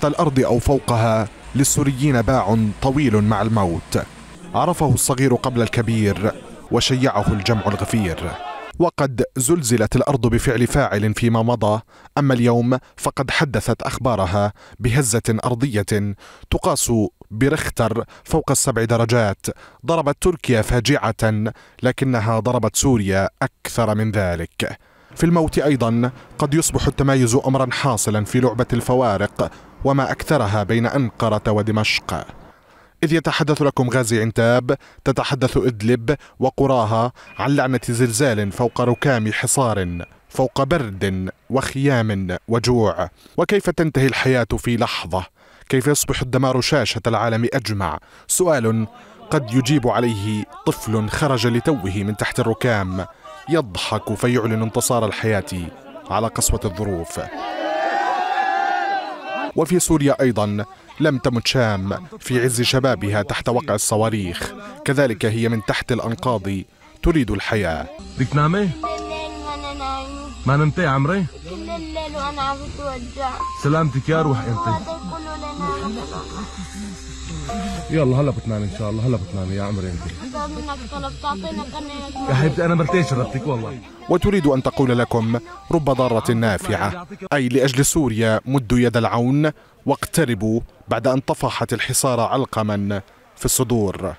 تحت الأرض أو فوقها للسوريين باع طويل مع الموت عرفه الصغير قبل الكبير وشيعه الجمع الغفير وقد زلزلت الأرض بفعل فاعل فيما مضى أما اليوم فقد حدثت أخبارها بهزة أرضية تقاس برختر فوق السبع درجات ضربت تركيا فاجعة لكنها ضربت سوريا أكثر من ذلك في الموت أيضا قد يصبح التمايز أمرا حاصلا في لعبة الفوارق وما أكثرها بين أنقرة ودمشق إذ يتحدث لكم غازي عنتاب تتحدث إدلب وقراها عن لعنة زلزال فوق ركام حصار فوق برد وخيام وجوع وكيف تنتهي الحياة في لحظة كيف يصبح الدمار شاشة العالم أجمع سؤال قد يجيب عليه طفل خرج لتوه من تحت الركام يضحك فيعلن انتصار الحياة على قسوة الظروف وفي سوريا أيضا لم تمت شام في عز شبابها تحت وقع الصواريخ كذلك هي من تحت الأنقاض تريد الحياة بدك نامي؟ ما نمتي عمري؟ كل الليل وأنا عم بتوجع سلامتك يا روح انت يلا هلا بتنامي ان شاء الله هلا بتنامي يا عمري انت يا حبيبتي انا مرتين شربتك والله وتريد ان تقول لكم رب ضاره نافعه اي لاجل سوريا مدوا يد العون واقتربوا بعد ان طفحت الحصار علقما في الصدور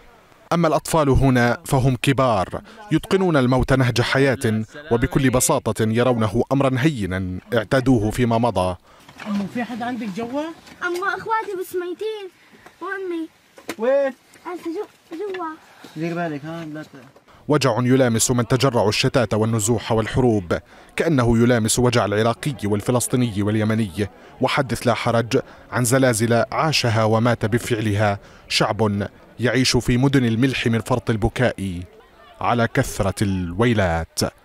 أما الأطفال هنا فهم كبار يتقنون الموت نهج حياة وبكل بساطة يرونه أمرا هينا اعتادوه فيما مضى أمو في حد عندك جوا؟ أمو أخواتي بس ميتين وأمي وين؟ أنت جوا دير بالك ها لا وجع يلامس من تجرع الشتات والنزوح والحروب كأنه يلامس وجع العراقي والفلسطيني واليمني وحدث لا حرج عن زلازل عاشها ومات بفعلها شعب يعيش في مدن الملح من فرط البكاء على كثرة الويلات